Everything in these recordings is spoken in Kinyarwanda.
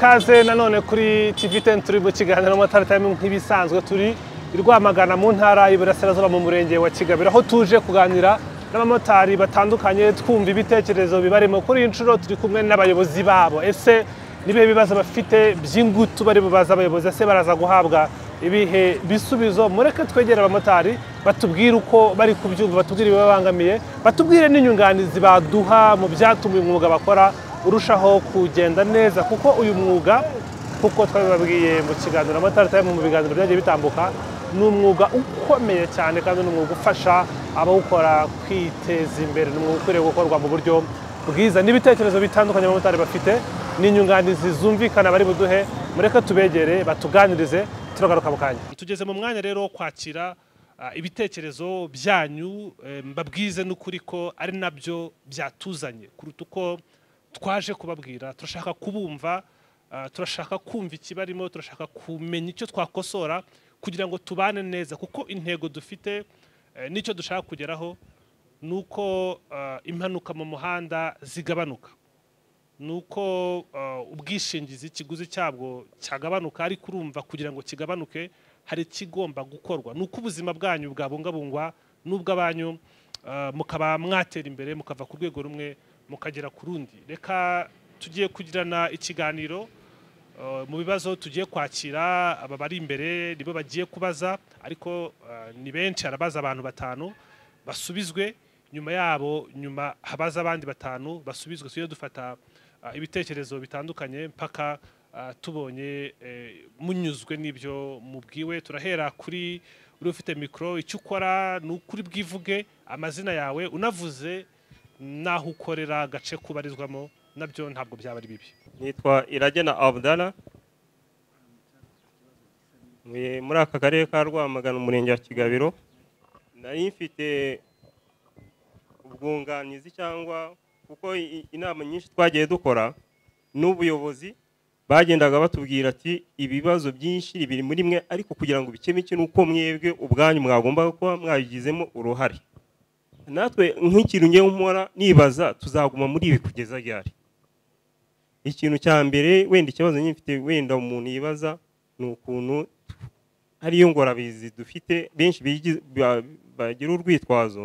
ikaze nanone kuri tv teni turi mu kiganiro y'umutara nk'ibisanzwe turi i rwamagana mu ntara y'iburasirazuba mu murenge wa kigabiro aho tuje kuganira n'abamotari batandukanye twumva ibitekerezo bibarimo kuri iyi inshuro turi kumwe n'abayobozi babo ese nibihe bibazo bafite by'ingutu bari bubaza abayobozi ese baraza guhabwa ibihe bisubizo mureke twegere abamotari batubwire uko bari kubyumva batubwire ibibabangamiye batubwire n'inyunganizi baduha mu byatuma uyu mwuga bakora urushaho kugenda neza kuko uyu mwuga kuko twababwiye mu kiganiro amata mu biganiro byagiye bitambuka ni umwuga ukomeye cyane kandi ni umwuga ufasha abawukora kwiteza imbere ni umwuga ukwiriye gukorwa mu buryo bwiza n'ibitekerezo bitandukanye abamotari bafite n'inyunganizi zumvikana bari buduhe mureke tubegere batuganirize turagaruka mu kanya tugeze mu mwanya rero wo kwakira ah, ibitekerezo byanyu mbabwize n'ukuri ko ari nabyo byatuzanye kuruta uko twaje kubabwira turashaka kubumva ah, turashaka kumva ikibarimo turashaka kumenya icyo twakosora kugira ngo tubane neza kuko intego dufite eh, n'icyo dushaka kugeraho ni uko ah, impanuka mu muhanda zigabanuka ni uko ah, ubwishingizi ikiguzi cyabwo cyagabanuka ariko urumva kugira ngo kigabanuke hari ikigomba gukorwa ni uko ubuzima bwanyu bwabungabungwa n'ubw'abanyu mukaba mwatera imbere mukava ku rwego rumwe mukagera ku rundi reka tugiye kugirana ikiganiro uh, mu bibazo tugiye kwakira aba bari imbere nibo bagiye kubaza ariko uh, ni benshi harabaza abantu batanu basubizwe nyuma yabo nyuma habaza abandi batanu basubizwe tujye dufata uh, ibitekerezo bitandukanye mpaka tubonye munyuzwe n'ibyo mubwiwe turahera kuri uri ufite mikoro icyo ukora ni ukuri bwivuge amazina yawe unavuze n'aho ukorera agace kubarizwamo nabyo ntabwo byaba ari bibi nitwa iragena abudara muri aka karere ka rwamagana umurenge wa kigabiro nari mfite ubwunganizi cyangwa kuko inama nyinshi twagiye dukora n'ubuyobozi bagendaga batubwira ati ibibazo byinshi biri muri mwe ariko kugira ngo ubikemike ni uko mwebwe ubwanyu mwagomba kuba mwabigizemo uruhare natwe nk'ikintu njye nkora nibaza tuzaguma muri ibi kugeza ryari ikintu cya mbere wenda ikibazo nyifite wenda umuntu yibaza ni ukuntu hariyo ngorabizi dufite benshi bagira urwitwazo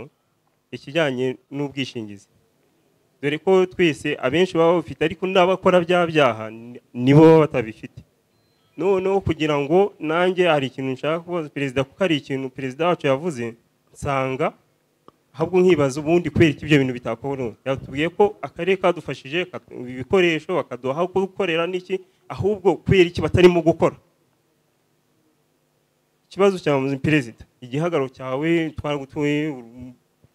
ikijyanye n'ubwishingizi dore ko twese abenshi baba bafite ariko n'abakora bya byaha nibo baba batabifite noneho kugira ngo nanjye hari ikintu nshaka kubaza perezida kuko hari ikintu perezida wacu yavuze nsanga ahubwo nkibaza ubundi kubera ibyo bintu bitakoroha yatubwiye ko akarere kadufashije ibikoresho bakaduha aho gukorera n'iki ahubwo kubera iki batarimo gukora ikibazo cya muzi perezida igihagararo cyawe twaragutuye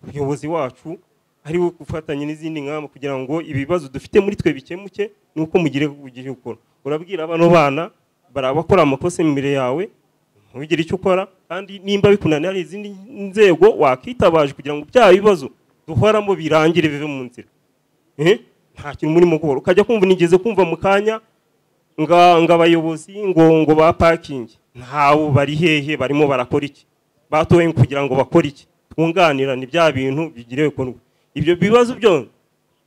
umuyobozi wacu ari we gufatanya n'izindi ngamba kugira ngo ibibazo dufite muri twe bikemuke ni uko mugire gukora urabwira bano bana barabakora amakosa imbere yawe ntugire icyo ukora kandi nimba bikunaniye hari izindi nzego wakitabaje kugira ngo bya bibazo duhoramo birangire bive mu nzira eh? nta kintu murimo gukora ukajya kumva nigeze kumva mu kanya ngo abayobozi ngo ngo ba pakingi ntawe bari hehe barimo barakora iki batowe kugira ngo bakore iki twunganirane bya bintu bigire bikorwa ibyo bibazo byo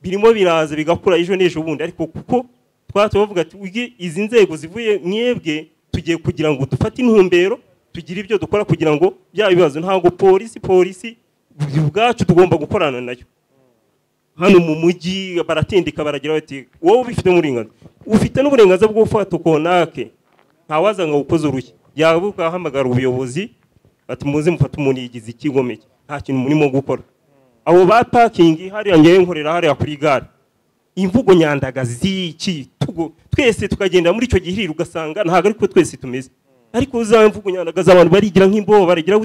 birimo biraza bigakura ejo n'ejo bundi ariko kuko twahita bavuga ati izi nzego zivuye mwebwe tugiye kugira ngo dufate intumbero tugire ibyo dukora kugira ngo bya bibazo ntabwo polisi polisi ubwacu tugomba gukorana nayo hano mu mujyi baratindika baragira bati wowe ubifitemo uburenganzira ufite n'uburenganzira bwo gufata konake ntawazanga gukoza urushyi yaba ukahamagara ubuyobozi ati muze mufate umurigizi ikigomeke nta kintu murimo gukora abo ba pakingi hariya ngewe nkorera hariya kuri gare imvugo nyandagazi z'iki twese tukagenda muri icyo gihirira ugasanga ntabwo ariko twese tumeze ariko za mvugo nyandagazi abantu barigira nk'imbobo baragira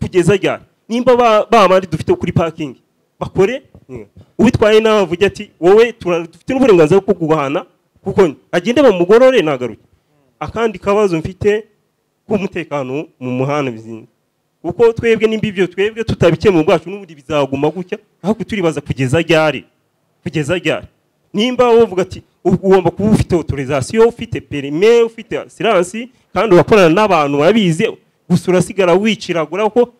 tugeza ryari nimba ba bandi dufite kuri pakingi bakore uwitwaye nawe avuga ati wowe dufite n'uburenganzira bwo guhana kuko agende bamugorore nagaruke akandi kabazo mfite k'umutekano mu muhanda bizindi kuko twebwe nimba ibyo twebwe tutabikemura ubwacu n'ubundi bizaguma gutya ahubwo turibaza kugeza ryari kugeza ryari nimba wovuga ati ugomba kuba ufite otorizasiyo ufite perime ufite asiransi kandi ugakorana n'abantu babizi gusa urasigara wiciragura ko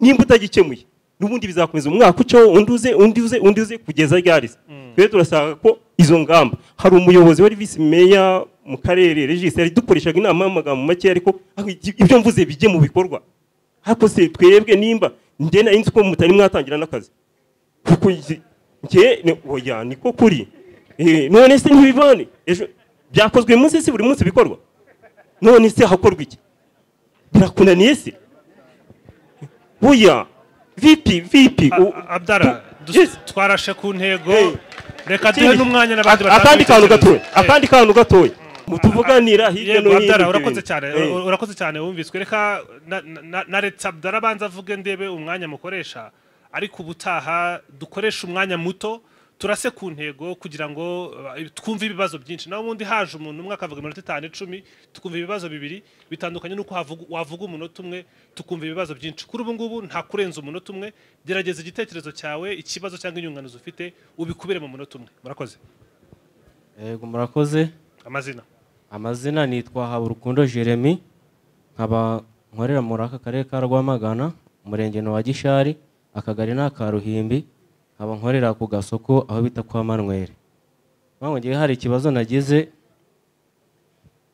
nimba utagikemuye n'ubundi bizakomeza umwaka ucaho undi uze undi uze undi uze kugeza ryari se mm. twe turasanga ko izo ngamba hari umuyobozi wari visi meya mu karere regisi yari dukoreshaga inama y'amagambo make ariko ibyo mvuze bijye mu bikorwa hapo se twebwe nimba nje na nzi ko mutari mwatangira n'akazi kuko nje njye oya niko kuri eh none se ntibivane ejo byakozwe munsi se buri munsi bikorwa none se hakorwa iki birakunaniye se oya vipi vipi abdara twarashe ku ntego eh. reka duhe n'umwanya n'abandi eh. akandi kantu gatoye akandi kantu gatoye tuvuganira ah, ah, hirya no hino urakoze cyane urakoze cyane wumviswe reka na leta darabanza avuge ndebe umwanya mukoresha ariko ubutaha dukoresha umwanya muto turase ku ntego kugira ngo eh, twumve ibibazo byinshi naho ubundi haje umuntu umwe akavuga iminota itanu icumi tukumva ibibazo bibiri bitandukanye n'uko wavuga umunota umwe tukumva ibibazo byinshi kuri ubu ngubu nta kurenza umunota umwe gerageza igitekerezo cyawe ikibazo cyangwa inyunganizi ufite ubikubire mu munota umwe murakoze murakoze amazina amazina nitwa haburukundo jeremy nkaba nkorera muri aka karere ka rwamagana umurenge wa gishari akagari ni aka ruhimbi nkaba nkorera ku gasoko aho bita kwa manweri mpamvu hari ikibazo nagize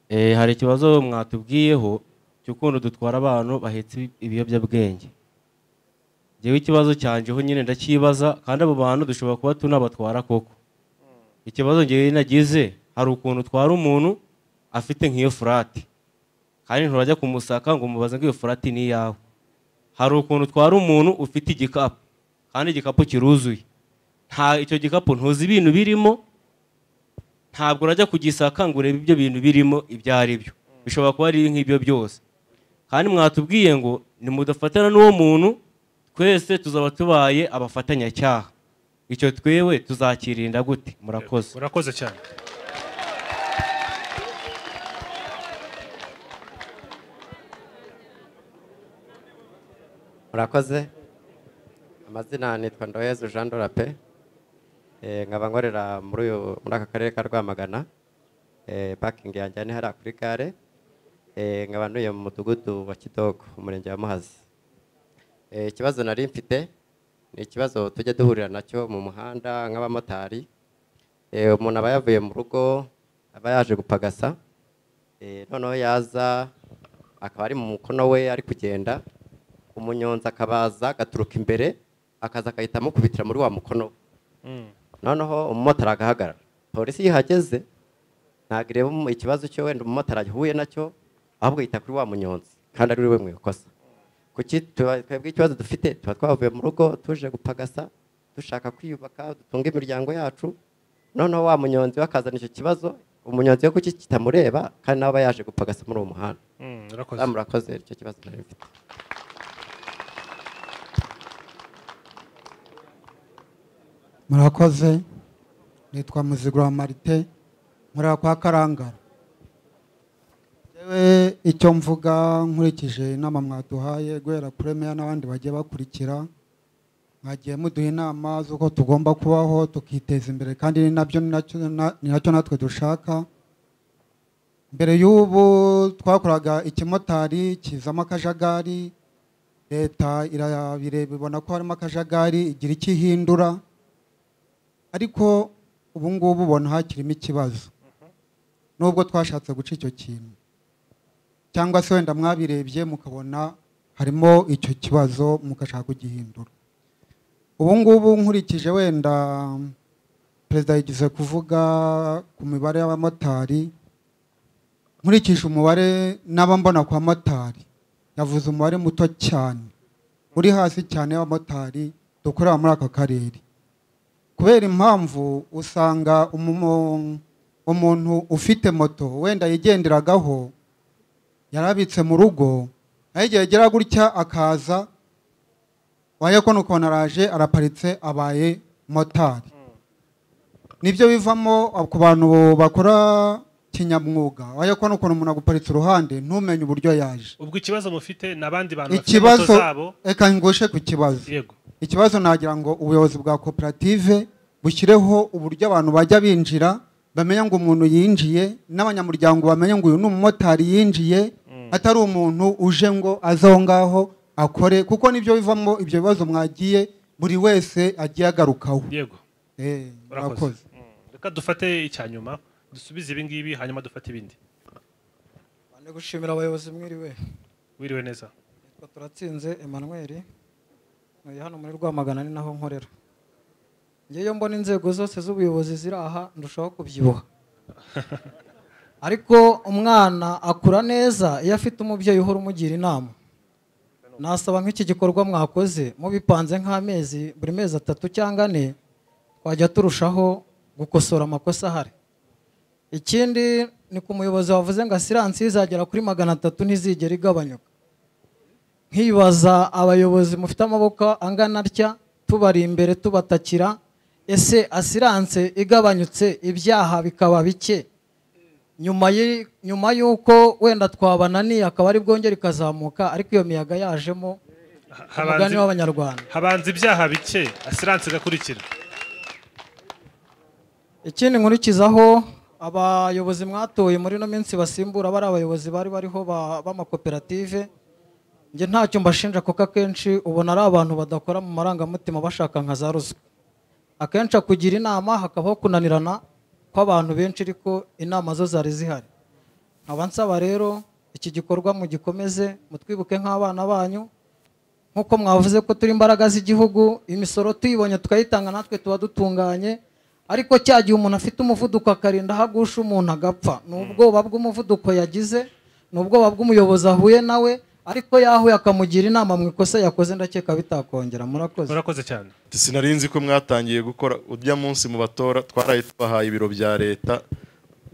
eh, hari ikibazo mwatubwiyeho cy'ukuntu dutwara abantu bahetse ibiyobyabwenge ngewe ikibazo cyanjyeho nyine ndakibaza kandi abo bantu dushobora kuba tunabatwara koko ikibazo ngewe nagize hari ukuntu utwara umuntu afite nk'iyo furati kandi ntibajya kumusaka ngo mubaze ngo iyo furati ni iyawe hari ukuntu utwara umuntu ufite igikapu kandi igikapu kiruzuye nta icyo gikapu ntuzi ibintu birimo ntabwo urajya kugisaka ngo urebe ibyo bintu birimo ibyo ari byo bishobora kuba ari nk'ibyo byose kandi mwatubwiye ngo nimudafatana n'uwo muntu twese tuzaba tubaye abafatanyacyaha icyo twewe tuzakirinda gute murakoze murakoze cyane murakoze amazina nitwa ndoyezu jean dora pe eh, nkaba nkorera muri aka karere ka rwamagana eh, pakingi yanjye ni hariya kuri gare eh, nkaba ntuye mu mudugudu wa kidogo umurenge wa muhazi ikibazo nari mfite ni ikibazo tujya duhurira nacyo mu muhanda nk'abamotari umuntu aba yavuye mu rugo aba yaje gupagasa noneho yaza akaba ari mu mukono we ari kugenda umunyonzi akabaza agaturuka imbere akaza agahita amukubitira muri wa mukono we mm. noneho umumotari agahagarara polisi iyo ihageze ntabwo ireba ikibazo cyo wenda umumotari ahuye nacyo ahubwo yita kuri wa munyonzi kandi ari we mwikosa kuki twebwe ikibazo dufite tuba twavuye mu rugo tuje gupagasa dushaka kwiyubaka dutunga imiryango yacu noneho wa munyonzi we akazana icyo kibazo umunyonzi we kuki kitamureba kandi nawe aba yaje gupagasa muri uwo muhanda mm, murakoze icyo kibazo nari mfite murakoze nitwa muzigura marite muri kwa karangara icyo mvuga nkurikije inama mwaduhaye guhera kuri meya n'abandi bagiye bakurikira mwagiye muduha inama z'uko tugomba kubaho tukiteza imbere kandi ni nabyo ni nacyo natwe dushaka mbere y'ubu twakoraga ikimotari kizamo akajagari leta irabireba ibona ko harimo akajagari igira icyo ihindura ariko ubu ngubu ubona hakirimo ikibazo nubwo twashatse guca icyo kintu cyangwa se wenda mwabirebye mukabona harimo icyo kibazo mugashaka kugihindura ubu ngubu nkurikije wenda perezida yigeze kuvuga ku mibare y'abamotari nkurikije umubare n'abambona kwa motari yavuze umubare muto cyane uri hasi cyane w'abamotari dukorera muri aka karere kubera impamvu usanga umuntu ufite moto wenda yigenderagaho yarabitse mu rugo naho igihe agera gutya akaza wayo ko ukuntu araje araparitse abaye motari mm. nibyo bivamo ku bantu bakora kinyamwuga wayo ko ukuntu umuntu aguparitse uruhande ntumenye uburyo yaje ubwo ikibazo mufite n'abandi bantu bafite moto zabo reka ngushe ku kibazo ikibazo nagira ngo ubuyobozi bwa koperative bushyireho uburyo abantu bajya binjira bamenya ngo umuntu yinjiye n'abanyamuryango bamenya ngo uyu ni umumotari yinjiye mm. atari umuntu uje ngo aze aho ngaho akore kuko nibyo bivamo ibyo bibazo mwagiye buri wese agiye agarukaho yego eh, urakoze mm. reka dufate icya nyuma dusubize ibi hanyuma dufate ibindi gushimira abayobozi mwiriwe wiriwe neza turatsinze Emmanuel hano muri rwamagana ni naho nkorera ngewe mbona inzego zose z'ubuyobozi ziri aha ndushaho kubyibuha ariko umwana akura neza iyo afite umubyeyi uhora umugira inama nasaba nk'iki gikorwa mwakoze mubipanze nk'amezi buri mezi atatu cyangwa ane twajya turushaho gukosora amakosa ahari ikindi ni ku muyobozi wavuze ngo asiransi izagera kuri magana atatu ntizigera igabanyuka nkibaza abayobozi mufite amaboko angana atya tubari imbere tubatakira ese asiranse igabanyutse ibyaha bikaba bike nyuma y'uko wenda twabananiye akaba ari bwongere ikazamuka ariko iyo miyaga yajemo umugani w'abanyarwanda habanza ibyaha bike asiranse igakurikira ikindi nkurikizaho abayobozi mwatoye muri ino minsi basimbura bari abayobozi bari bariho b'amakoperative njye ntacyo mbashinja kuko akenshi ubona ari abantu badakora mu marangamutima bashaka nka za ruswa akenshi akugira inama hakabaho kunanirana kw'abantu benshi ariko inama zo zari zihari nkaba nsaba rero iki gikorwa mu mugikomeze mutwibuke nk'abana banyu nk'uko mwavuze ko turi imbaraga z'igihugu imisoro tuyibonye tukayitanga natwe tuba dutunganye ariko cya gihe umuntu afite umuvuduko akarinda aho agusha umuntu agapfa ni ubwoba bw'umuvuduko yagize ni ubwoba bw'umuyobozi ahuye nawe ariko yahuye akamugira inama mu ikosa yakoze ndakeka bitakongera murakoze murakoze cyane sinari nzi ko mwatangiye gukora ujya munsi mu batora twaraye tubahaye ibiro bya leta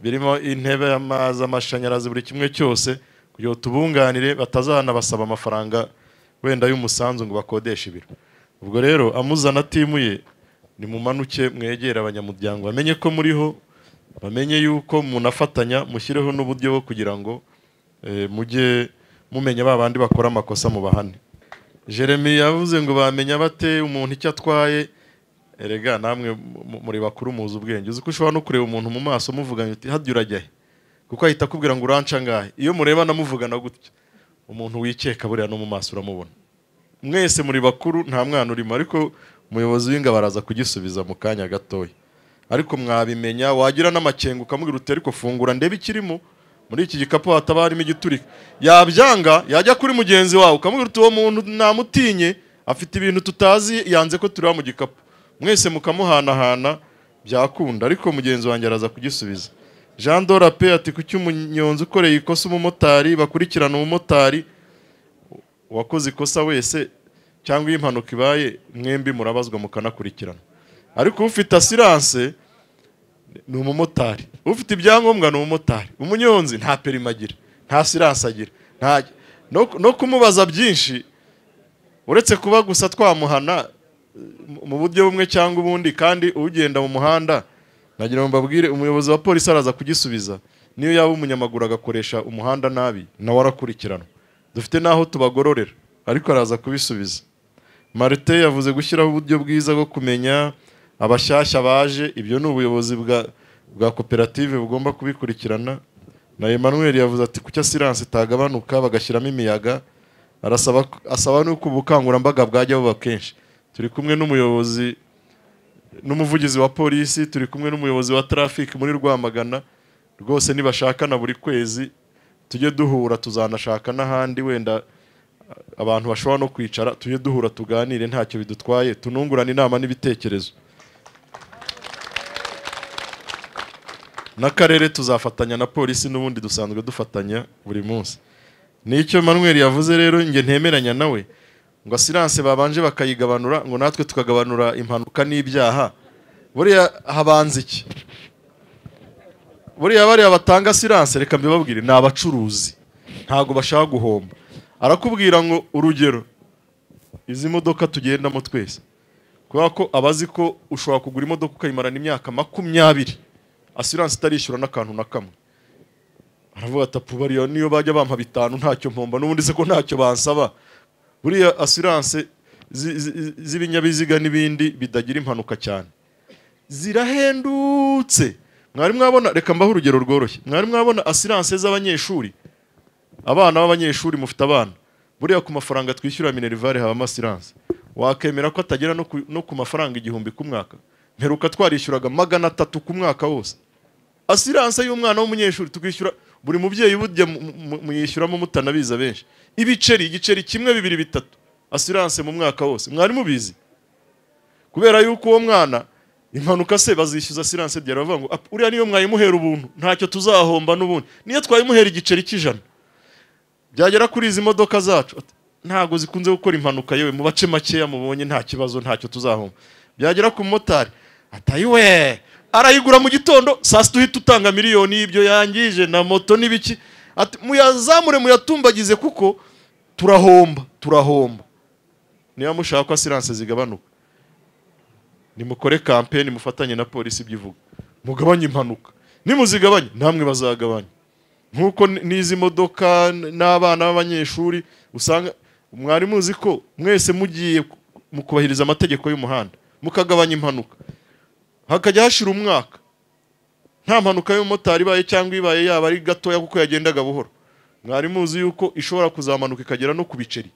birimo intebe amazi amashanyarazi buri kimwe cyose kugira ngo tubunganire batazanabasaba amafaranga wenda y'umusanzu ngo bakodeshe ibiro ubwo rero amuzana atimuye mumanuke mwegere abanyamuryango bamenye ko muriho bamenye yuko munafatanya mushyireho n'uburyo bwo kugira ngo eh, mujye mumenya ba bandi bakora amakosa mu bahane jeremy yavuze ngo bamenya bate umuntu icyo atwaye erega namwe muri bakuru muzi ubwenge uzi ko ushobora no kureba umuntu mu maso muvuganye uti hajya urajya kuko ahita akubwira ngo uranca ngahe iyo mureba namuvugana gutya umuntu wikeka buriya no mu maso uramubona mwese muri bakuru nta mwana urimo ariko umuyobozi w'ingabo araza kugisubiza mu kanya gatoya ariko mwabimenya wagira n'amakenga ukamubwira uti ariko fungura ndebe ikirimo muri iki gikapu hataba harimo igiturika yabyanga yajya kuri mugenzi wawe ukamubwira uti uwo muntu namutinye afite ibintu tutazi yanze ko turiba mu gikapu mwese mukamuhanahana byakunda ariko mugenzi wanjye araza kugisubiza jean pe ati kuki umunyonzi ukoreye ikosa umumotari bakurikirana umumotari wakoze ikosa wese cyangwa iyo impanuka ibaye mwembi murabazwa mukanakurikirana ariko ufite asiranse ni umumotari ufite ibyangombwa ni umumotari umunyonzi nta perima agira nta siranse agira no kumubaza byinshi uretse kuba gusa twamuhana eh, mu buryo bumwe cyangwa ubundi kandi ugenda mu muhanda nagira ngo mbabwire umuyobozi wa polisi araza kugisubiza niyo yaba umunyamaguru agakoresha umuhanda nabi nawe arakurikiranwa dufite n'aho tubagororera ariko araza kubisubiza marite yavuze gushyiraho uburyo bwiza bwo kumenya abashyashya baje ibyo ni ubuyobozi bwa bwa koperative bugomba kubikurikirana na Emmanuel yavuze ati kucya siranse itagabanuka bagashyiramo imiyaga arasaba asaba nuko ubukangurambaga bwajya buba kenshi turi kumwe n'umuyobozi n'umuvugizi wa polisi turi kumwe n'umuyobozi wa traffic muri rwamagana rwose nibashakana buri kwezi tujye duhura tuzanashaka n'ahandi wenda abantu bashobora no kwicara tujye duhura tuganire ntacyo bidutwaye tunungurana inama n'ibitekerezo n'akarere tuzafatanya na polisi n'ubundi dusanzwe dufatanya buri munsi nicyo manweri yavuze rero njye ntemeranya nawe ngo asiranse babanje bakayigabanura ngo natwe tukagabanura impanuka n'ibyaha buriya habanza iki buriya bariya batanga asiranse reka mbibabwire ni abacuruzi ntabwo bashaka guhomba arakubwira ngo urugero izi modoka tugendamo twese kubera ko abazi ko ushobora kugura imodoka ukayimarana imyaka makumyabiri asiranse itarishyura n'akantu na kamwe aravuga ati apu niyo bajya bampa bitanu ntacyo mpomba n'ubundi se ko ntacyo bansaba buriya asiranse z'ibinyabiziga n'ibindi bidagira impanuka cyane zirahendutse mwari mwabona reka mbaho urugero rworoshye mwari mwabona asiranse z'abanyeshuri abana b'abanyeshuri mufite abana buriya ku mafaranga twishyura minerivare habamo asiranse wakemera ko atagera no ku mafaranga igihumbi ku mwaka mperuka twarishyuraga magana atatu ku mwaka wose asiranse y'umwana w'umunyeshuri tukishyura buri mubyeyi bujya muyishyuramo mutanabiza benshi ibiceri igiceri kimwe bibiri bitatu asiranse mu mwaka wose mwari mubizi kubera yuko uwo mwana impanuka se bazishyuza asiranse byari ngo uriya niyo mwayimuhera ubuntu ntacyo tuzahomba n'ubundi niyo twayimuhera igiceri cy'ijana byagera kuri izi modoka zacu ntago zikunze gukora impanuka yewe mu bace makeya mubonye nta kibazo ntacyo tuzahomba byagera ku mumotari atayiwe arayigura mu gitondo saa sita uhita utanga miliyoni ibyo yangije na moto n'ibiki muyazamure muyatumbagize kuko turahomba turahomba niba mushaka ko asiranse zigabanuka nimukore kampeni mufatanye na polisi ibyo mugabanye impanuka nimuzigabanye namwe bazagabanya nk'uko n'izi modoka n'abana b'abanyeshuri usanga mwarimu uzi ko mwese mugiye mu kubahiriza amategeko y'umuhanda mukagabanya impanuka hakajya hashira umwaka nta mpanuka y'umumotari ibaye cyangwa ibaye yaba ari gatoya kuko yagendaga buhoro mwari muzi yuko ishobora kuzamanuka ikagera no ku biceri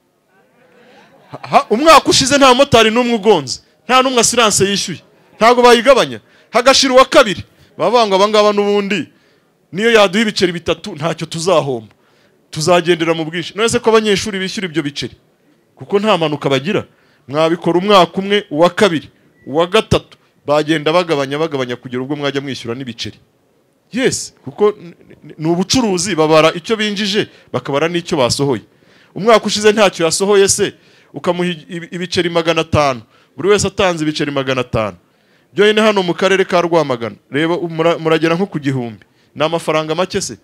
umwaka ushize nta motari n'umwe ugonze nta n'umwe asiranse yishyuye ntabwo bayigabanya hagashira uwa kabiri bavanga abangaba n'ubundi niyo yaduha ibiceri bitatu ntacyo tuzahomba tuzagendera mu bwinshi none ko abanyeshuri bishyura ibyo biceri kuko nta mpanuka bagira mwabikora umwaka umwe uwa kabiri uwa gatatu bagenda bagabanya bagabanya kugira ubwo mwajya mwishyura n'ibiceri yesi kuko ni ubucuruzi babara icyo binjije bakabara n'icyo basohoye umwaka ushize ntacyo yasohoye se ukamuha ibiceri magana atanu buri wese atanze ibiceri magana atanu byonyine hano mu karere ka rwamagana reba muragera nko ku gihumbi ni amafaranga make se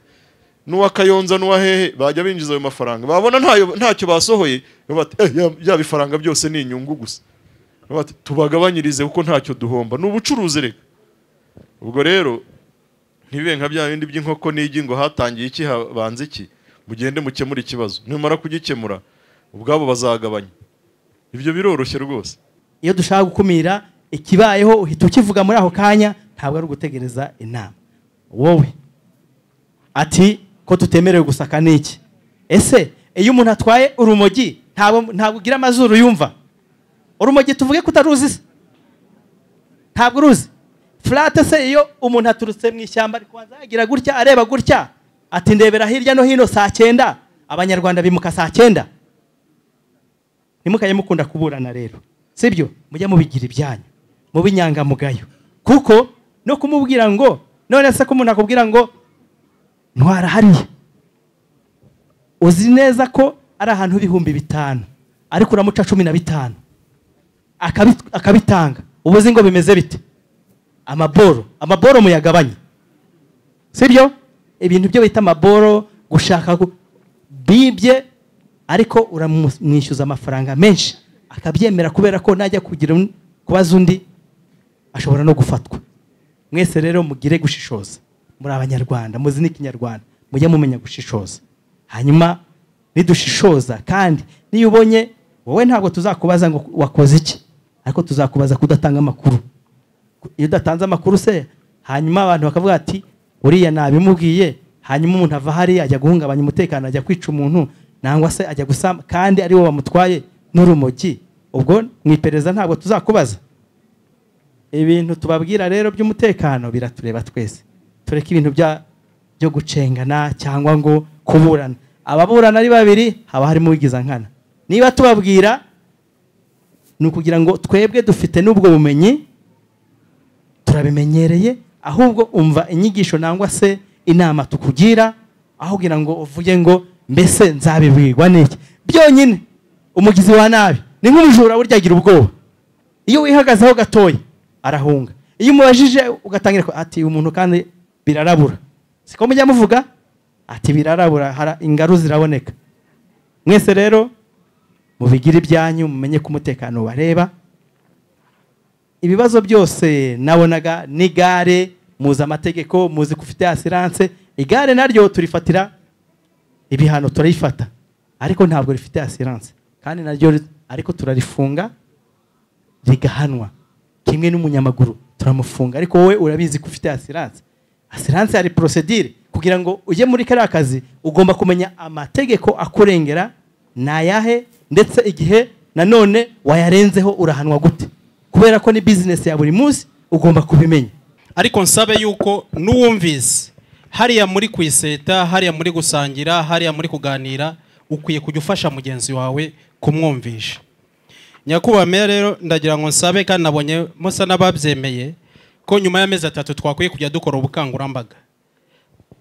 n'uwa kayonza n'uwa hehe bajya binjiza ayo mafaranga babona ntacyo basohoye bati eh, ya bifaranga byose ni inyungu gusa tubagabanyirize kuko ntacyo duhomba ni ubucuruzi reka ubwo rero ntibibe nka bya bindi by'inkoko n'igi ngo hatangiye iki habanza iki mugende mukemure ikibazo nimara kugikemura ubwabo bazagabanya ibyo biroroshye rwose iyo dushaka gukumira ikibayeho uhita ukivuga muri ako kanya ntabwo ari ugutegereza inama wowe ati ko tutemerewe gusaka n'iki ese iyo umuntu atwaye urumogi ntabwo ugira amazuru yumva urumogi tuvuge ko utaruzi se ntabwo uruzi furate se iyo umuntu aturutse mu ishyamba ari kubanza yagira gutya areba gutya ati ndebera hirya no hino saa cyenda abanyarwanda bimuka saa cyenda ntimukajye mukunda kuburana rero si sibyo mujya mubigira ibyanyu mu binyangamugayo kuko no kumubwira ngo none se ko umuntu akubwira ngo ntwara hariya uzi neza ko ari ahantu h'ibihumbi bitanu ariko uramuca cumi na bitanu akabitanga ubu ngo bimeze bite amaboro amaboro muyagabanye si sibyo ibintu byo bita amaboro gushaka bibye ariko uramwishyuza amafaranga menshi akabyemera kubera ko najya kugira kubaza undi ashobora no gufatwa mwese rero mugire gushishoza muri abanyarwanda muzi n'ikinyarwanda mujye mumenya gushishoza hanyuma nidushishoza kandi niyo ubonye wowe ntabwo tuzakubaza ngo wakoze iki ariko tuzakubaza kudatanga amakuru iyo udatanze amakuru se hanyuma abantu bakavuga ati uriya nabimubwiye hanyuma umuntu ava hariya ajya guhungabanya umutekano ajya kwica umuntu nangwa se ajya gusama kandi ari wo bamutwaye n'urumogi ubwo mu iperereza ntabwo tuzakubaza ibintu tubabwira rero by'umutekano biratureba twese tureke ibintu byo gucengana cyangwa ngo kuburana ababurana ari babiri haba harimo uwigiza nkana niba tubabwira ni ukugira ngo twebwe dufite n'ubwo bumenyi turabimenyereye ahubwo umva inyigisho nangwa se inama tukugira aho kugira ngo uvuge ngo mbese nzabibwirwa n'iki byonyine umugizi wa nabi ni nk'umujura burya agira ubwoba iyo wihagazeho gatoya arahunga iyo umubajije ugatangira ati umuntu kandi birarabura siko mujya muvuga ati birarabura ingaru ziraboneka mwese rero mubigire ibyanyu mumenye ko umutekano bareba ibibazo byose nabonaga n'igare muzi amategeko muzi ko ufite asiranse igare naryo turifatira ibihano turayifata ariko ntabwo rifite asiranse kandi naryo ariko turarifunga rigahanwa kimwe n'umunyamaguru turamufunga ariko wowe urabizi ko ufite asiranse asiranse hari porosedire kugira ngo ujye muri kariya kazi ugomba kumenya amategeko akurengera ni ayahe ndetse igihe nanone wayarenzeho urahanwa gute kubera ko ni bizinesi ya buri munsi ugomba kubimenya ariko nsabe yuko n'uwumvise hariya muri kwiseta hariya muri gusangira hariya muri kuganira ukwiye kujya ufasha mugenzi wawe kumwumvisha nyakubahwa meya rero ndagira ngo nsabe kandi nabonye musa n'ababyemeye ko nyuma y'amezi atatu twakwiye kujya dukora ubukangurambaga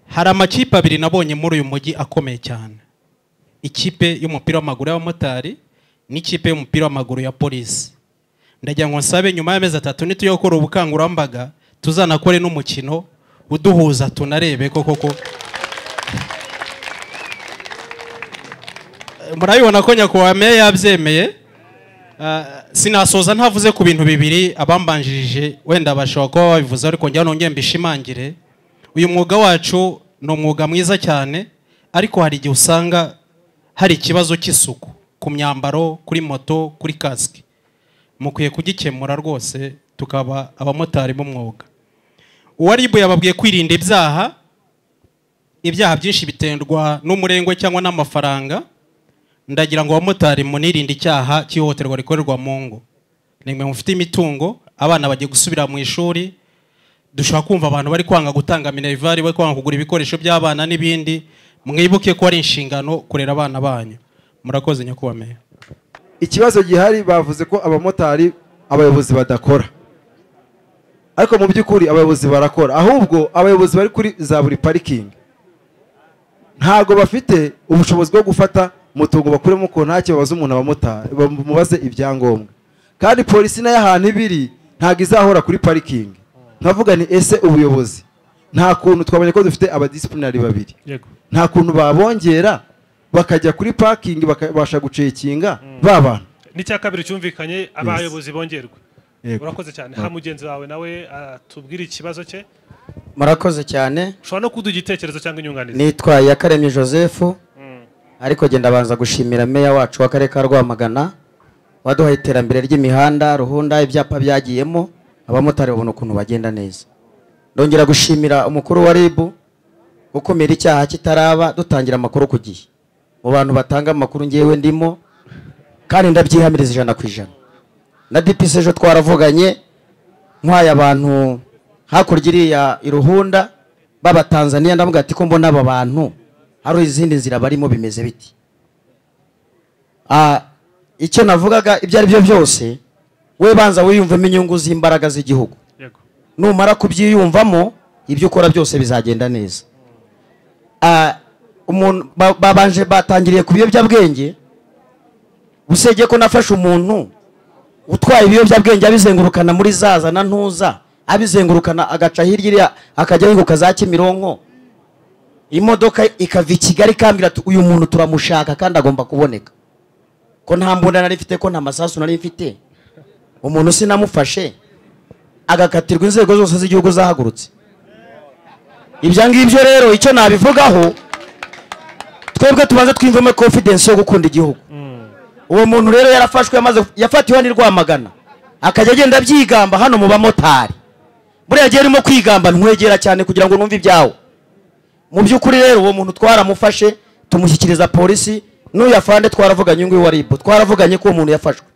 hari amakipe abiri nabonye muri uyu mujyi akomeye cyane ikipe y'umupira w'amaguru y'abamotari n'ikipe y'umupira w'amaguru ya polisi ndagira ngo nsabe nyuma y'amezi atatu nitujya gukora ubukangurambaga tuzanakore n'umukino uduhuza tunarebe ko koko eh, murabibona ko nyakubahwa meya yabyemeye eh, sinasoza ntavuze ku bintu bibiri abambanjirije wenda bashobora kuba babivuze ariko njya nongere mbishimangire uyu mwuga wacu ni umwuga mwiza cyane ariko hari igihe usanga hari ikibazo cy'isuku ku myambaro kuri moto kuri kasike mukwiye kugikemura rwose tukaba abamotari b'umwuga uwa ribu yababwiye kwirinda ibyaha ibyaha byinshi biterwa n'umurengwe cyangwa n'amafaranga ndagira ngo abamotari munirinde icyaha cy'ihohoterwa rikorerwa mu ngo ni mwe mufite imitungo abana bagiye gusubira mu ishuri dushobora kumva abantu bari kwanga gutanga minerivare bari kwanga kugura ibikoresho by'abana n'ibindi mwibuke ko ari inshingano kurera abana banyu murakoze nyakubahwa ikibazo gihari bavuze ko abamotari abayobozi badakora ariko mu by'ukuri abayobozi barakora ahubwo abayobozi bari kuri za buri parikingi ntabwo bafite ubushobozi bwo gufata mutungo bakuremo ko ntacyo babaza umuntu abamotari bamubaze ibyangombwa kandi polisi nayo ahantu iba ntabwo izahora kuri parikingi nkavuga ni ese ubuyobozi nta kuntu twabonye ko dufite abadisiplinari babiri nta kuntu babongera bakajya kuri pakingi bakabasha gucekinga mm. ba bantu n'icya kabiri cyumvikanye abayobozi bongerwa urakoze cyane ha mugenzi wawe nawe atubwire ikibazo cye murakoze cyane ushobora no kuduha igitekerezo cyangwa inyunganizi nitwa yakaremye joseph mm. ariko genda abanza gushimira meya wacu w'akarere ka rwamagana waduha iterambere ry'imihanda ruhunda ibyapa byagiyemo abamotari babona ukuntu bagenda neza ndongera gushimira umukuru wa rib ukumira icyaha kitaraba dutangira amakuru ku gihe mu bantu batanga amakuru ngewe ndimo kandi ndabyihamiriza ijana ku ijana na dpc ejo twaravuganye nkwaye abantu hakurya iriya iruhunda b'abatanzaniya ndavuga ati ko mbona aba bantu hari izindi nzira barimo bimeze biti icyo navugaga ibyo ari byo byose we banza wiyumvemo inyungu z'imbaraga z'igihugu numara kubyiyumvamo ibyo ukora byose bizagenda neza ah, umuntu babanje batangiriye ku biyobyabwenge usibye ko nafashe umuntu utwaye ibiyobyabwenge abizengurukana muri zaza na ntuza abizengurukana agaca hirya iriya akajya yunguka za kimironko imodoka ikava i kigali ikambwira uyu muntu turamushaka kandi agomba kuboneka ko nta mbunda nari mfite ko nta masasu nari mfite umuntu sinamufashe agakatirwa inzego zose z'igihugu zahagurutse ibyo ngibyo rero icyo nabivugaho twebwe tubanza twiyumvemo confidence yo gukunda igihugu mm. uwo muntu rero yarafashwe yafatiwe ni rwamagana akajya agenda abyigamba hano mu bamotari buriya gihe arimo kwigamba ntwegera cyane kugira ngo numve ibyawe mu by'ukuri rero uwo muntu twaramufashe tumushyikiriza polisi n'uyu afande twaravuganye uyu nguyu wa ribu twaravuganye ko uwo muntu yafashwe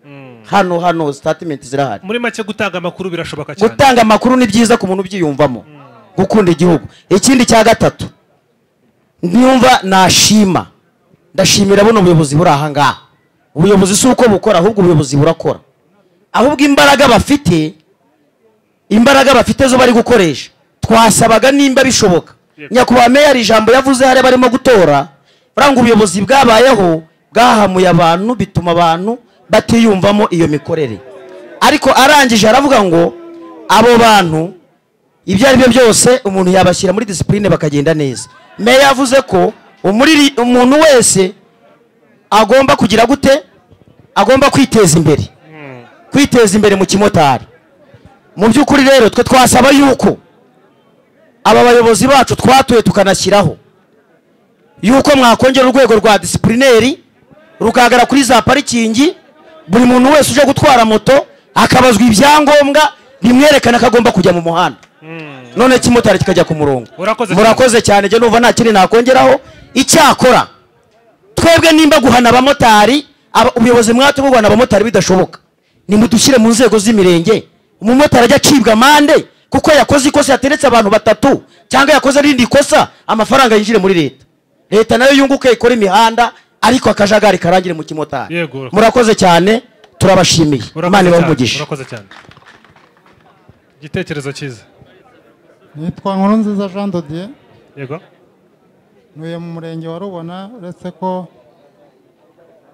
hano hano sitatimenti zirahari muri make gutanga amakuru birashoboka cyane gutanga amakuru ni byiza ku muntu ubyiyumvamo gukunda igihugu ikindi cya gatatu ntiyumva nashima ndashimira buno buyobozi buri aha ubuyobozi si uko bukora ahubwo ubuyobozi burakora ahubwo imbaraga bafite imbaraga bafite zo bari gukoresha twasabaga nimba bishoboka nyakubahwa meya ijambo yavuze hariya barimo gutora uranga ubuyobozi bwabayeho bwahamuye abantu bituma abantu batiyumvamo iyo mikorere ariko arangije aravuga ngo abo bantu ibyo ari byo byose umuntu yabashyira muri disipurine bakagenda neza meya yavuze ko umuntu wese agomba kugira gute agomba kwiteza imbere kwiteza imbere mu kimotari mu by'ukuri rero twe twasaba yuko aba bayobozi bacu twatuye tukanashyiraho yuko mwakongera urwego rwa disipurine rukagara kuri za parikingi buri muntu wese uje gutwara moto akabazwa ibyangombwa bimwerekana ko agomba kujya mu muhanda hmm. none kimotari kikajya ku murongo murakoze cyane njye numva nta kindi nakongeraho icyakora twebwe nimba guhana abamotari ubuyobozi mwatuma guhana abamotari bidashoboka nimudushyire mu nzego z'imirenge umumotari ajya acibwa amande kuko yakoze ikosa yateretse abantu batatu cyangwa yakoze irindi kosa amafaranga yinjire muri leta leta nayo yunguke ikora imihanda ariko akajagari karangire mu kimotari murakoze cyane turabashimiye imana ibamugisha murakoze igitekerezo cyiza nitwa nkuru nziza jean dodier yego ntuye mu murenge wa rubona uretse ko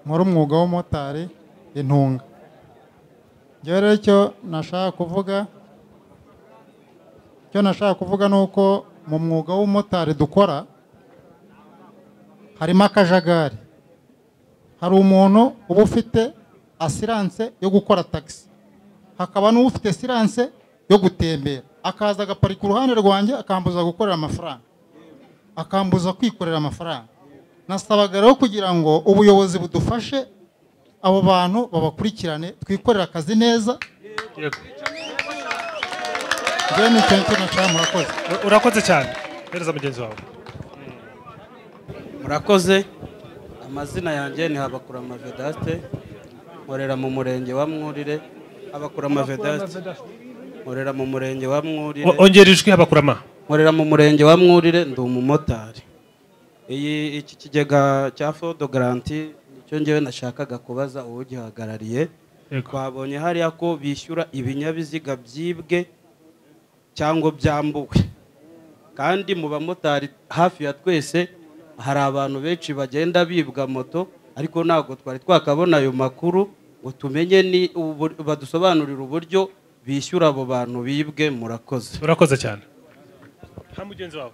nkora umwuga w'umumotari intunga njyewe rero icyo nashaka kuvuga icyo nashaka kuvuga ni uko mu mwuga w'umumotari dukora harimo akajagari hari umuntu uba ufite asiranse yo gukora tagisi hakaba n'ufite asiranse yo gutembera akaza agaparika uruhande rwanjye akambuza gukorera amafaranga akambuza kwikorera amafaranga nasabaga rero kugira ngo ubuyobozi budufashe abo bantu babakurikirane twikorere akazi neza urakoze cyane murakoze amazina yanjye ni habakurama vedaste nkorera mu murenge wa mwurire habakurama vedaste nkorera mu murenge wa mwurire ongera habakurama nkorera mu murenge wa mwurire ndi umumotari iyi iki kigega cya fodo garanti nicyo ngewe nashakaga kubaza ugihagarariye twabonye hariya ko bishyura ibinyabiziga byibwe cyangwa byambuwe kandi mu bamotari hafi ya twese hari abantu benshi bagenda bibwa moto ariko ntabwo twari twakabona ayo makuru ngo tumenye ni badusobanurire uburyo bishyura abo bantu bibwe murakoze murakoze cyane nta mugenzi wawe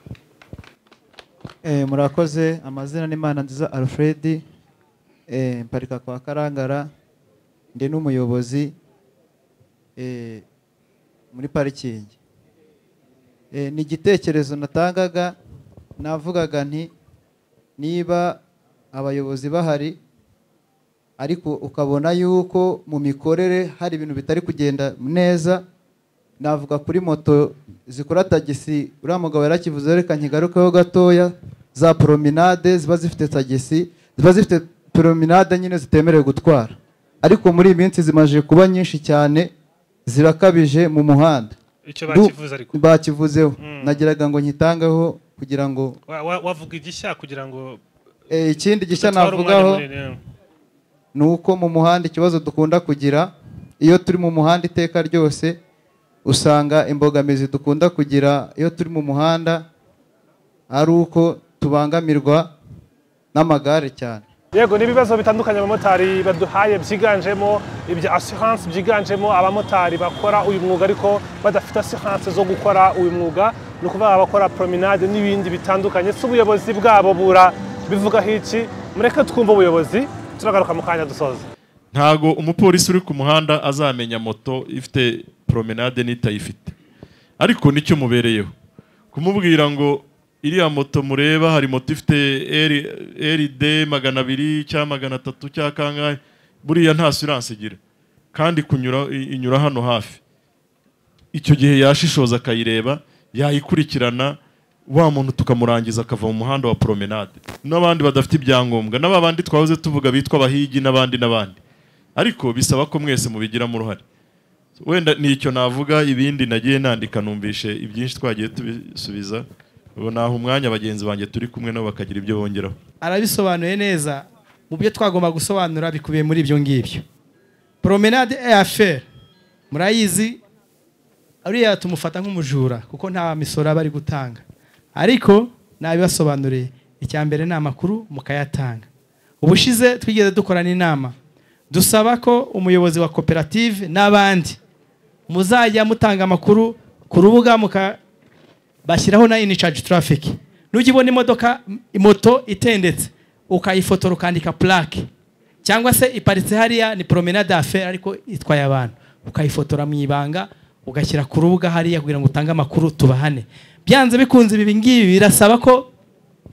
eh, murakoze amazina n'imana nziza alfred eh, mparika kwa karangara ndi n'umuyobozi eh, muri parikingi ni igitekerezo natangaga navugaga nti niba abayobozi bahari ariko ukabona yuko mu mikorere hari ibintu bitari kugenda neza navuga kuri moto zikora tagisi uriya mugabo yarakivuze reka nkigarukeho gatoya za promenade ziba zifite tagisi ziba zifite promenade nyine zitemerewe gutwara ariko muri iyi minsi zimaze kuba nyinshi cyane zirakabije mu muhanda bakivuzeho hmm. nagiraga ngo nyitangeho kugira ngo wavuga igishya kugira ngo eh, ikindi gishya navugaho ni uko mu muhanda ikibazo dukunda kugira iyo turi mu muhanda iteka ryose usanga imbogamizi dukunda kugira iyo turi mu muhanda ari uko tubangamirwa n'amagare cyane yego n'ibibazo bitandukanye abamotari baduhaye byiganjemo ibya asiranse byiganjemo abamotari bakora uyu mwuga ariko badafite asiranse zo gukora uyu mwuga ni ukuvuga abakora promenade n'ibindi bitandukanye si ubuyobozi bwabo bura bivugaho iki mureke twumve ubuyobozi turagaruka mu kanya dusoza ntago umupolisi uri ku muhanda azamenya moto ifite promenade n'itayifite ariko nicyo mubereyeho kumubwira ngo iriya moto mureba hari moto ifite rd magana abiri cyangwa magana atatu cya kangahe buriya nta siranse igira kandi inyura hano hafi icyo gihe yashishoza akayireba yayikurikirana wa muntu tukamurangiza akava mu muhanda wa promenade n'abandi badafite ibyangombwa n'aba bandi twahoze tuvuga bitwa abahigi n'abandi n'abandi ariko bisaba ko mwese mubigiramo uruhare wenda ni icyo navuga ibindi nagiye nandika numvise ibyinshi twagiye tubisubiza naho umwanya bagenzi banjye turi kumwe nabo bakagira ibyo bongeraho arabisobanuye neza mu byo twagomba gusobanura bikubiye muri ibyo ngibyo promenade eyaferi murayizi ariya tumufata nk'umujura kuko nta misoro aba ari gutanga ariko nabibasobanuriye icya mbere ni amakuru mukayatanga ubushize twigeze dukorana inama dusaba ko umuyobozi wa koperative n'abandi muzajya mutanga amakuru ku rubuga bashyiraho na inicaji tarafiki nujya ubona imodoka moto itendetse ukayifotora ukandika purake cyangwa se iparitse hariya ni poromenade aferi ariko itwaye abantu ukayifotora mu ibanga ugashyira ku rubuga hariya kugira ngo utange amakuru tubahane byanze bikunze ibi ngibi birasaba ko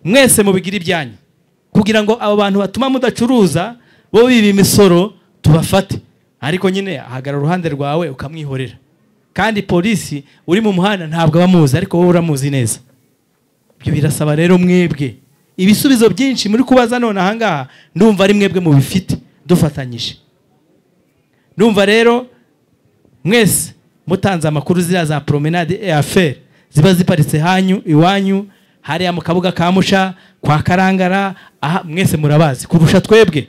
mwese mubigira ibyanyu kugira ngo abo bantu batuma mudacuruza bo biba imisoro tubafate ariko nyine ahagarara uruhande rwawe ukamwihorera kandi polisi uri mu muhanda ntabwo aba ariko wowe uramuzi neza ibyo birasaba rero mwebwe ibisubizo byinshi muri kubaza none ahangaha ndumva ari mwebwe mubifite dufatanyije ndumva rero mwese mutanze amakuru ziriya za promenade aferi ziba ziparitse hanyu iwanyu hariya mu kabuga ka musha kwa karangara aha mwese murabazi kurusha twebwe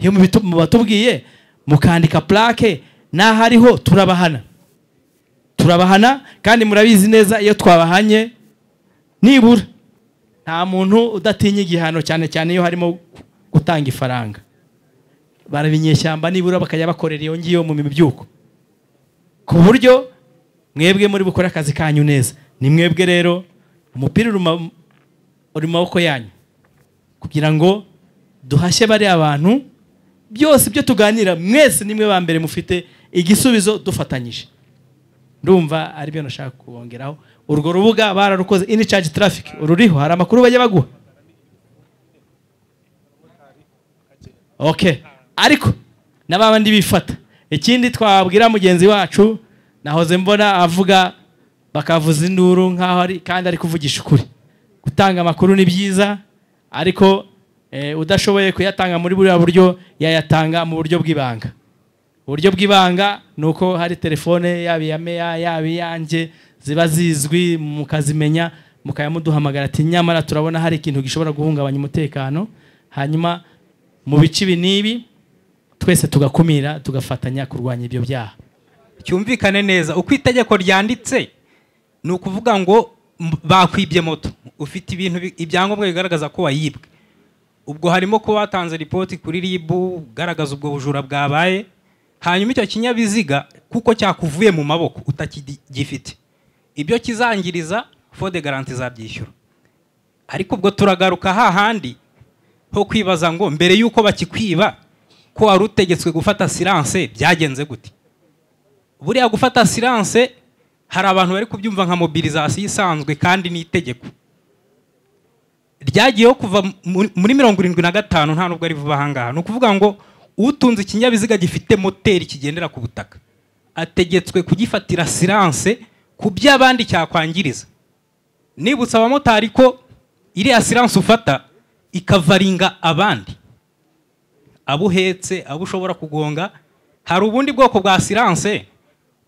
iyo batubwiye mukandika purake n'aho ariho turabahana turabahana kandi murabizi neza iyo twabahanye nibura nta muntu udatinya igihano cyane cyane iyo harimo gutanga ifaranga barabinyeshyamba nibura bakajya bakorera iyo ngiyo mu mibyuko ku buryo mwebwe muri bukore akazi kanyu neza ni mwebwe rero umupira uri mu maboko yanyu kugira ngo duhashye bariya bantu byose ibyo tuganira mwese nimwe ba mbere mufite igisubizo dufatanyije ndumva aribyo nashaka kubongeraho urwo rubuga bararukoze ini caji tarafiki ururiho hari amakuru bajya baguha oke ariko n'abandi bifata ikindi twabwira mugenzi wacu nahoze mbona avuga bakavuza induru nk'aho ari kandi ari kuvugisha ukuri gutanga amakuru ni byiza ariko eh, udashoboye kuyatanga muri buriya buryo yayatanga mu buryo bw'ibanga uburyo bw'ibanga ni uko hari telefone yaba iya meya yaba iyanjye ziba zizwi mukazimenya mukayamuduhamagara ati nyamara turabona hari ikintu gishobora guhungabanya umutekano hanyuma mu bice ibi n'ibi twese tugakumira tugafatanya kurwanya ibyo byaha cyumvikane neza uko itegeko ryanditse ni ukuvuga ngo bakwibye moto ufite ibintu ibyangombwa bigaragaza ko wayibwe ubwo harimo kuba watanze ripoti kuri rib ugaragaza ubwo bujura bwabaye hanyuma icyo kinyabiziga kuko cyakuvuye mu maboko utakigifite ibyo kizangiriza fode garanti izabyishyura ariko ubwo turagaruka hahandi ho kwibaza ngo mbere y'uko bakikwiba ko wari utegetswe gufata siranse byagenze gute buriya gufata siranse hari abantu bari kubyumva nka mobilizasiyo isanzwe kandi ni itegeko ryagiyeho kuva muri mirongo irindwi na gatanu nta nubwo ari vuba ahangaha ni ukuvuga ngo utunze ikinyabiziga gifite moteri kigendera ku butaka ategetswe kugifatira siranse ku by'abandi cyakwangiriza nibutsa abamotari ko iriya siranse ufata ikavaringa abandi abo uhetse abo ushobora kugonga hari ubundi bwoko bwa siranse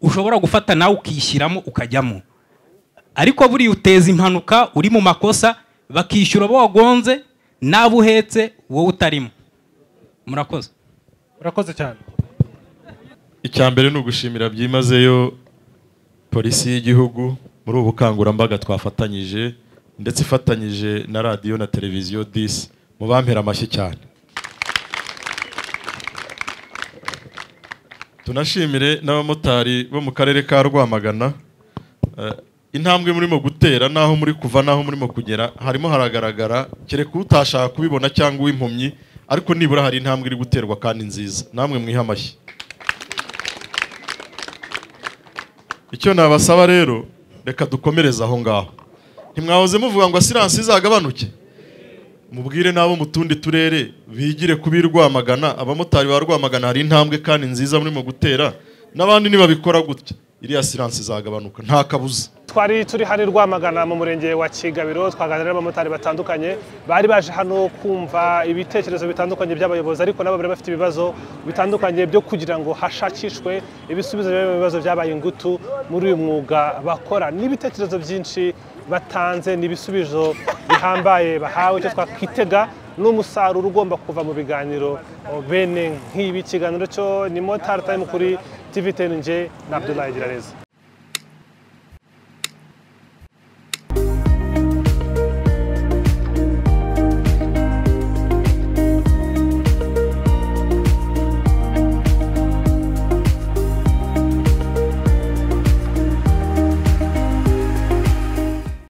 ushobora gufata nawe ukishyiramo ukajyamo ariko buriya uteza impanuka uri mu makosa bakishyura abo wagonze n'abo uhetse wowe utarimo murakoze murakoze cyane icya mbere ni ugushimira byimazeyo polisi y'igihugu muri ubu bukangurambaga twafatanyije ndetse ifatanyije na radiyo na televiziyo disi mu bampera amashyi cyane tunashimire n'abamotari bo mu karere ka rwamagana eh, intambwe murimo gutera n'aho muri kuva n'aho murimo kugera harimo haragaragara kereka utashaka kubibona cyangwa uw'impumyi ariko nibura hari intambwe iri guterwa kandi nziza namwe mwihe amashyi icyo nabasaba rero reka dukomereze aho ngaho ntimwahoze muvuga ngo asiranse izagabanuke mubwire n'abo mu tundi turere bigire kubi rwamagana abamotari ba rwamagana hari intambwe kandi nziza murimo gutera n'abandi ntibabikora gutya iriya siransi zagabanuka nta kabuza twari turi hano rwamagana mu murenge wa kigabiro twaganira n'abamotari batandukanye bari baje hano kumva ibitekerezo bitandukanye by'abayobozi ariko nabo bari bafite ibibazo bitandukanye byo kugira ngo hashakishwe ibisubizo by'ibibazo byabaye ingutu muri uyu mwuga bakora n'ibitekerezo byinshi batanze n'ibisubizo bihambaye bahawe icyo twakwitega n'umusaruro ugomba kuva mu biganiro bene nk'ibi kiganiro cyo ni motari tayimu kuri tivi teni nje na abdulayi girareza